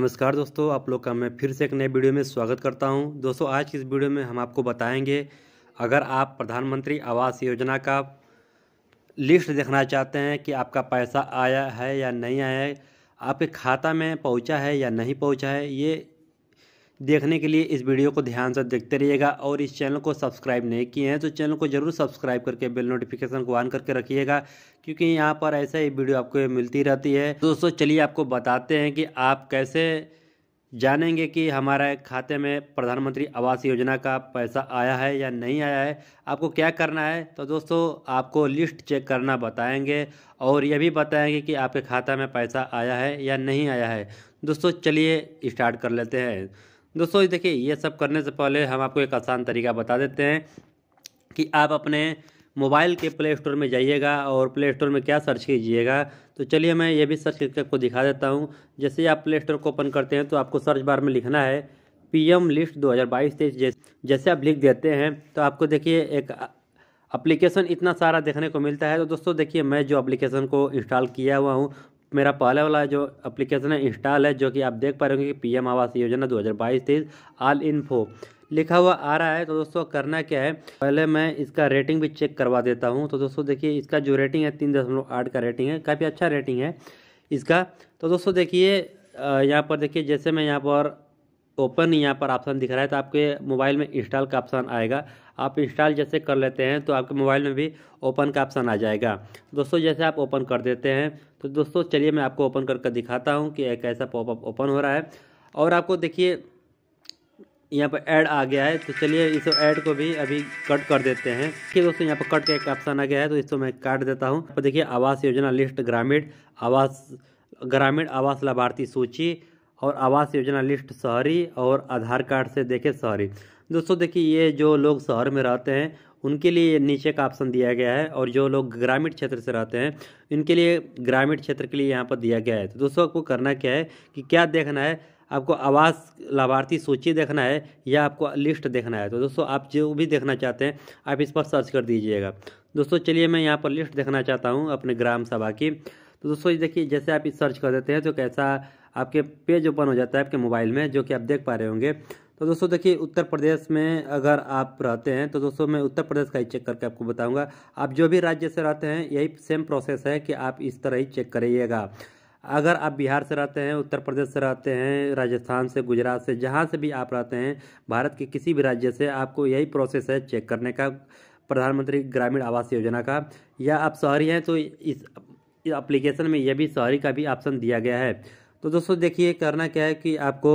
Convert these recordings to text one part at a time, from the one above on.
नमस्कार दोस्तों आप लोग का मैं फिर से एक नए वीडियो में स्वागत करता हूं दोस्तों आज की इस वीडियो में हम आपको बताएंगे अगर आप प्रधानमंत्री आवास योजना का लिस्ट देखना चाहते हैं कि आपका पैसा आया है या नहीं आया है आपके खाता में पहुंचा है या नहीं पहुंचा है ये देखने के लिए इस वीडियो को ध्यान से देखते रहिएगा और इस चैनल को सब्सक्राइब नहीं किए हैं तो चैनल को जरूर सब्सक्राइब करके बेल नोटिफिकेशन को ऑन करके रखिएगा क्योंकि यहाँ पर ऐसा ही वीडियो आपको मिलती रहती है दोस्तों चलिए आपको बताते हैं कि आप कैसे जानेंगे कि हमारे खाते में प्रधानमंत्री आवास योजना का पैसा आया है या नहीं आया है आपको क्या करना है तो दोस्तों आपको लिस्ट चेक करना बताएंगे और यह भी बताएंगे कि आपके खाता में पैसा आया है या नहीं आया है दोस्तों चलिए स्टार्ट कर लेते हैं दोस्तों देखिए ये सब करने से पहले हम आपको एक आसान तरीका बता देते हैं कि आप अपने मोबाइल के प्ले स्टोर में जाइएगा और प्ले स्टोर में क्या सर्च कीजिएगा तो चलिए मैं ये भी सर्च करके आपको दिखा देता हूँ जैसे आप प्ले स्टोर को ओपन करते हैं तो आपको सर्च बार में लिखना है पी लिस्ट दो हज़ार जैसे आप लिख देते हैं तो आपको देखिए एक अप्लीकेशन इतना सारा देखने को मिलता है तो दोस्तों देखिए मैं जो अप्लीकेशन को इंस्टॉल किया हुआ हूँ मेरा पहले वाला जो एप्लीकेशन है इंस्टॉल है जो कि आप देख पा रहे होंगे कि पीएम आवास योजना 2022 आल इन फो लिखा हुआ आ रहा है तो दोस्तों करना क्या है पहले मैं इसका रेटिंग भी चेक करवा देता हूँ तो दोस्तों देखिए इसका जो रेटिंग है तीन दशमलव आठ का रेटिंग है काफ़ी अच्छा रेटिंग है इसका तो दोस्तों देखिए यहाँ पर देखिए जैसे मैं यहाँ पर ओपन यहाँ पर ऑप्शन दिख रहा है तो आपके मोबाइल में इंस्टॉल का ऑप्शन आएगा आप इंस्टॉल जैसे कर लेते हैं तो आपके मोबाइल में भी ओपन का ऑप्शन आ जाएगा दोस्तों जैसे आप ओपन कर देते हैं तो दोस्तों चलिए मैं आपको ओपन करके दिखाता हूँ कि कैसा पॉपअप ओपन हो रहा है और आपको देखिए यहाँ पर ऐड आ गया है तो चलिए इस ऐड को भी अभी कट कर देते हैं कि दोस्तों यहाँ पर कट का एक ऑप्शन आ गया है तो इसको मैं काट देता हूँ देखिए आवास योजना लिस्ट ग्रामीण आवास ग्रामीण आवास लाभार्थी सूची और आवास योजना लिस्ट शहरी और आधार कार्ड से देखें शहरी दोस्तों देखिए ये जो लोग शहर में रहते हैं उनके लिए नीचे का ऑप्शन दिया गया है और जो लोग ग्रामीण क्षेत्र से रहते हैं इनके लिए ग्रामीण क्षेत्र के लिए यहाँ पर दिया गया है तो दोस्तों आपको करना क्या है कि क्या देखना है आपको आवास लाभार्थी सूची देखना है या आपको लिस्ट देखना है तो दोस्तों आप जो भी देखना चाहते हैं आप इस पर सर्च कर दीजिएगा दोस्तों चलिए मैं यहाँ पर लिस्ट देखना चाहता हूँ अपने ग्राम सभा की तो दोस्तों देखिए जैसे आप इस सर्च कर देते हैं तो कैसा आपके पेज ओपन हो जाता है आपके मोबाइल में जो कि आप देख पा रहे होंगे तो दोस्तों देखिए उत्तर प्रदेश में अगर आप रहते हैं तो दोस्तों मैं उत्तर प्रदेश का ही चेक करके आपको बताऊंगा आप जो भी राज्य से रहते हैं यही सेम प्रोसेस है कि आप इस तरह ही चेक करिएगा अगर आप बिहार से रहते हैं उत्तर प्रदेश से रहते हैं राजस्थान से गुजरात से जहाँ से भी आप रहते हैं भारत के किसी भी राज्य से आपको यही प्रोसेस है चेक करने का प्रधानमंत्री ग्रामीण आवास योजना का या आप शहरी हैं तो इस एप्लीकेशन में यह भी शहरी का भी ऑप्शन दिया गया है तो दोस्तों देखिए करना क्या है कि आपको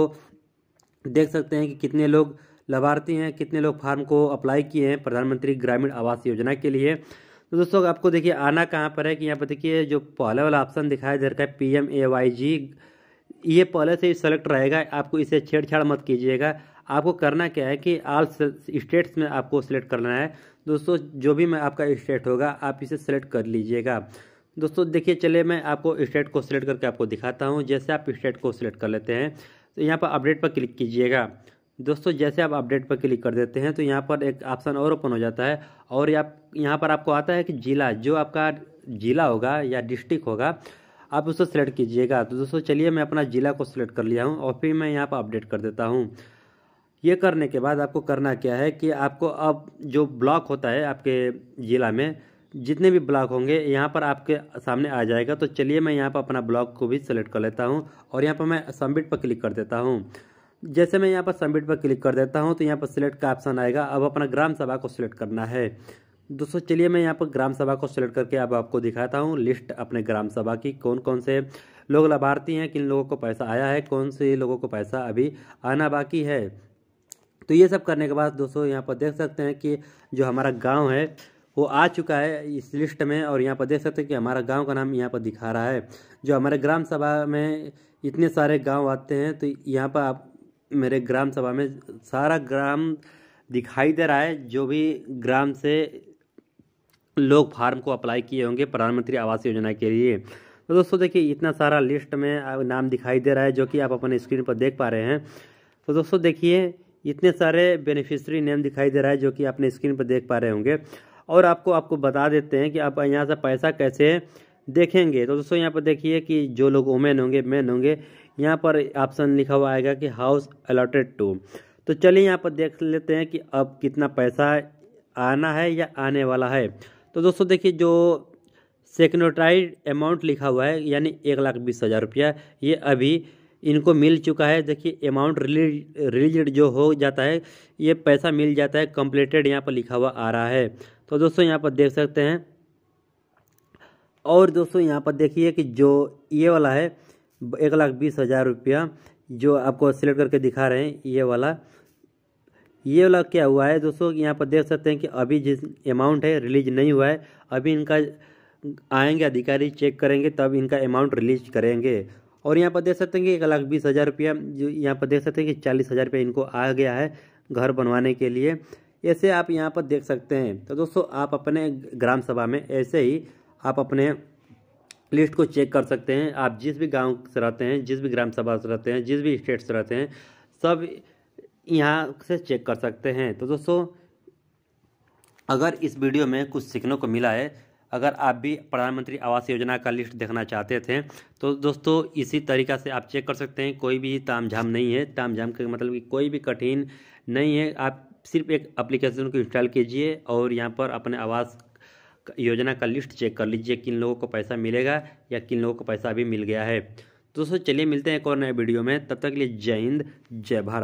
देख सकते हैं कि कितने लोग लाभार्थी हैं कितने लोग फार्म को अप्लाई किए हैं प्रधानमंत्री ग्रामीण आवास योजना के लिए तो दोस्तों आपको देखिए आना कहाँ पर है कि यहाँ पर देखिए जो पहले वाला ऑप्शन दिखाया जा रहा है P M A Y G ये पहले से ही सेलेक्ट रहेगा आपको इसे छेड़छाड़ मत कीजिएगा आपको करना क्या है कि आल स्टेट्स में आपको सेलेक्ट करना है दोस्तों जो भी मैं आपका स्टेट होगा आप इसे सेलेक्ट कर लीजिएगा दोस्तों देखिए चलिए मैं आपको स्टेट को सिलेक्ट करके आपको दिखाता हूँ जैसे आप स्टेट को सिलेक्ट कर लेते हैं तो यहाँ पर अपडेट पर क्लिक कीजिएगा दोस्तों जैसे आप अपडेट पर क्लिक कर देते हैं तो यहाँ पर एक ऑप्शन और ओपन हो जाता है और आप यहाँ पर आपको आता है कि जिला जो आपका जिला होगा या डिस्ट्रिक्ट होगा आप उसको सिलेक्ट कीजिएगा तो दोस्तों चलिए मैं अपना ज़िला को सिलेक्ट कर लिया हूँ और फिर मैं यहाँ पर अपडेट कर देता हूँ ये करने के बाद आपको करना क्या है कि आपको अब जो ब्लॉक होता है आपके ज़िला में जितने भी ब्लॉक होंगे यहाँ पर आपके सामने आ जाएगा तो चलिए मैं यहाँ पर अपना ब्लॉक को भी सेलेक्ट कर लेता हूँ और यहाँ पर मैं सबमिट पर क्लिक कर देता हूँ जैसे मैं यहाँ पर सबमिट पर क्लिक कर देता हूँ तो यहाँ पर सिलेक्ट का ऑप्शन आएगा अब अपना ग्राम सभा को सिलेक्ट करना है दोस्तों चलिए मैं यहाँ पर ग्राम सभा को सिलेक्ट करके अब आपको दिखाता हूँ लिस्ट अपने ग्राम सभा की कौन कौन से लोग लाभार्थी हैं किन लोगों को पैसा आया है कौन से लोगों को पैसा अभी आना बाकी है तो ये सब करने के बाद दोस्तों यहाँ पर देख सकते हैं कि जो हमारा गाँव है वो आ चुका है इस लिस्ट में और यहाँ पर देख सकते हैं कि हमारा गांव का नाम यहाँ पर दिखा रहा है जो हमारे ग्राम सभा में इतने सारे गांव आते हैं तो यहाँ पर आप मेरे ग्राम सभा में सारा ग्राम दिखाई दे रहा है जो भी ग्राम से लोग फार्म को अप्लाई किए होंगे प्रधानमंत्री आवास योजना के लिए तो दोस्तों देखिए इतना सारा लिस्ट में नाम दिखाई दे रहा है जो कि आप अपने स्क्रीन पर देख पा रहे हैं तो दोस्तों देखिए इतने सारे बेनिफिशरी नेम दिखाई दे रहा है जो कि आपने स्क्रीन पर देख पा रहे होंगे और आपको आपको बता देते हैं कि आप यहाँ से पैसा कैसे देखेंगे तो दोस्तों यहाँ पर देखिए कि जो लोग वोमेन होंगे मैन होंगे यहाँ पर ऑप्शन लिखा हुआ आएगा कि हाउस अलॉटेड टू तो चलिए यहाँ पर देख लेते हैं कि अब कितना पैसा आना है या आने वाला है तो दोस्तों देखिए जो सेक्नोटाइड अमाउंट लिखा हुआ है यानी एक लाख बीस हज़ार रुपया ये अभी इनको मिल चुका है देखिए अमाउंट रिलीज जो हो जाता है ये पैसा मिल जाता है कंप्लीटेड यहाँ पर लिखा हुआ आ रहा है तो दोस्तों यहाँ पर देख सकते हैं और दोस्तों यहाँ पर देखिए कि जो ये वाला है एक लाख बीस हज़ार रुपया जो आपको सिलेक्ट करके दिखा रहे हैं ये वाला ये वाला क्या हुआ है दोस्तों यहाँ पर देख सकते हैं कि अभी जिस अमाउंट है रिलीज नहीं हुआ है अभी इनका आएंगे अधिकारी चेक करेंगे तब इनका अमाउंट रिलीज करेंगे और यहाँ पर देख सकते हैं कि एक लाख बीस हज़ार रुपया जो यहाँ पर देख सकते हैं कि चालीस हज़ार रुपया इनको आ गया है घर बनवाने के लिए ऐसे आप यहाँ पर देख सकते हैं तो दोस्तों आप अपने ग्राम सभा में ऐसे ही आप अपने लिस्ट को चेक कर सकते हैं आप जिस भी गांव से रहते हैं जिस भी ग्राम सभा से रहते हैं जिस भी स्टेट से रहते हैं सब यहाँ से चेक कर सकते हैं तो दोस्तों अगर इस वीडियो में कुछ सीखने को मिला है अगर आप भी प्रधानमंत्री आवास योजना का लिस्ट देखना चाहते थे तो दोस्तों इसी तरीका से आप चेक कर सकते हैं कोई भी तामझाम नहीं है तामझाम का मतलब कि कोई भी कठिन नहीं है आप सिर्फ एक एप्लीकेशन को इंस्टॉल कीजिए और यहाँ पर अपने आवास योजना का लिस्ट चेक कर लीजिए किन लोगों को पैसा मिलेगा या किन लोगों को पैसा अभी मिल गया है दोस्तों चलिए मिलते हैं एक और नए वीडियो में तब तक के लिए जय हिंद जय भारत